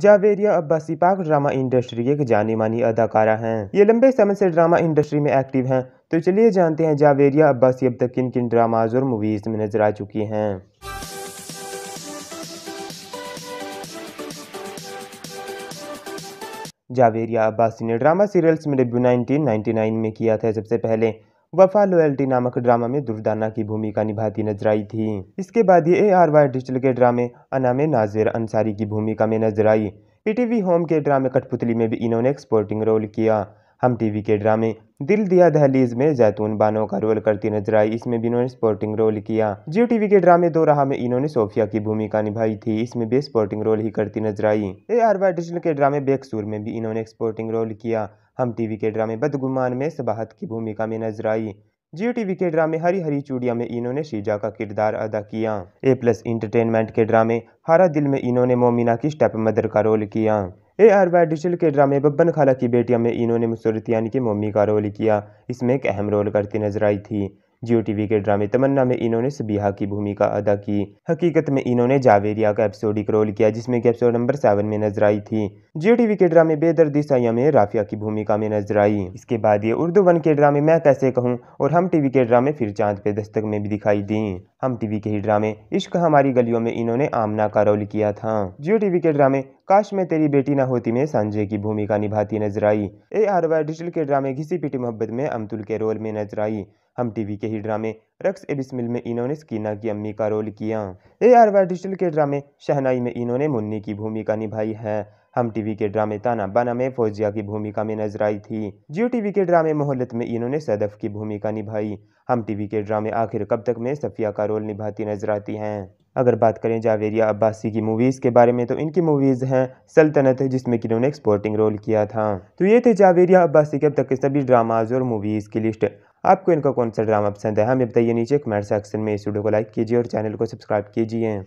जावेरिया अब्बासी पाक drama industry एक जानी मानी अदाकारा हैं ये लंबे समय से ड्रामा इंडस्ट्री में एक्टिव हैं तो चलिए जानते हैं जावेरिया अब्बासी अब तक किन किन ड्रामाज और मूवीज में नजर आ चुकी हैं जावेरिया अब्बासी ने ड्रामा सीरियल्स में डेब्यू 1999 में किया था सबसे पहले वफा लॉयल्टी नामक ड्रामा में दुर्दाना की भूमिका निभाती नजर आई थी इसके बाद ये ए आर वाई डिजिटल के ड्रामे अना में नाजिर अंसारी की भूमिका में नजर आई पीटीवी e होम के ड्रामे कठपुतली में भी इन्होंने एक्सपोर्टिंग रोल किया हम टीवी के ड्रामे दिल दिया दहलीज में जैतून बानो का रोल करती नजर आई इसमें भी इन्होंने स्पोर्टिंग रोल किया जियो टीवी के ड्रामे दो राह में इन्होंने सोफिया की भूमिका निभाई थी इसमें भी स्पोर्टिंग रोल ही करती नजर आई ए आर वाई डिजिटल के ड्रामे बेकसूर में भी इन्होंने स्पोर्टिंग रोल किया हम टीवी के ड्रामे बदगुमान में सबाहत की भूमिका में नजर आई जियो टीवी के ड्रामे हरी हरी चूड़िया में इन्होंने शीजा का किरदार अदा किया ए प्लस इंटरटेनमेंट के ड्रामे हारा दिल में इन्होंने मोमिना की स्टेप मदर का रोल किया ए आर वाई डिजिटल के ड्रामे बब्बन खाला की बेटियां में इन्होंने मुसरत यानी कि मम्मी का रोल किया इसमें एक अहम रोल करती नजर आई थी जियो टीवी के ड्रामे तमन्ना में इन्होंने सबिया की भूमिका अदा की हकीकत में इन्होंने जावेरिया का एपिसोडिक रोल किया जिसमें कि एपिसोड नंबर सेवन में नजर आई थी जियो टीवी के ड्रामे बेदर्दी सया में राफिया की भूमिका में नजर आई इसके बाद ये उर्दू वन के ड्रामे मैं कैसे कहूँ और हम टीवी के ड्रामे फिर चांद पे दस्तक में भी दिखाई दी हम टीवी के ही ड्रामे इश्क हमारी गलियों में इन्होंने आमना का रोल किया था जियो टीवी के ड्रामे काश में तेरी बेटी ना होती में संजय की भूमिका निभाती नजर आई ए आर वाई डिजिटल के ड्रामे घिसी पीटी मोहब्बत में अमतुल के रोल में नजर आई हम टीवी के ही ड्रामे रक्स एबिसमिल बिस्मिल में इन्होंने स्कीना की अम्मी का रोल किया ए आर वाई डिजिटल के ड्रामे शहनाई में इन्होंने मुन्नी की भूमिका निभाई है हम टीवी के ड्रामे ताना बाना में फौजिया की भूमिका में नजर आई थी जियो टीवी के ड्रामे मोहल्लत में इन्होंने सदफ की भूमिका निभाई हम टीवी के ड्रामे आखिर कब तक में सफिया का रोल निभाती नजर आती हैं अगर बात करें जावेरिया अब्बासी की मूवीज़ के बारे में तो इनकी मूवीज़ हैं सल्तनत जिसमें कि इन्होंने एक्सपोर्टिंग रोल किया था तो ये थे जावेरिया अब्बासी के अब तक के सभी ड्रामाज और मूवीज़ की लिस्ट आपको इनका कौन सा ड्रामा पसंद है हमें बताइए नीचे कमेंट सेक्शन में इस वीडियो को लाइक कीजिए और चैनल को सब्सक्राइब कीजिए